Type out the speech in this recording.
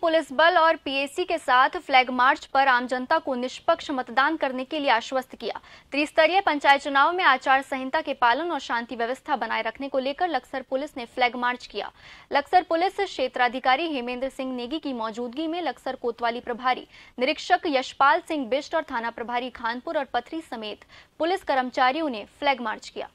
police बल और PAC के साथ फ्लैग मार्च पर आम जनता को निष्पक्ष मतदान करने के लिए आश्वस्त किया त्रिस्तरीय पंचायत चुनाव में आचार संहिता के पालन और शांति व्यवस्था बनाए रखने को लेकर लक्सर पुलिस ने फ्लैग मार्च किया लक्सर पुलिस क्षेत्राधिकारी हेमेंद्र सिंह नेगी की मौजूदगी में लक्सर कोतवाली प्रभारी निरीक्षक यशपाल सिंह बिष्ट और थाना प्रभारी खानपुर और पथरी समेत पुलिस कर्मचारियों ने फ्लैग मार्च किया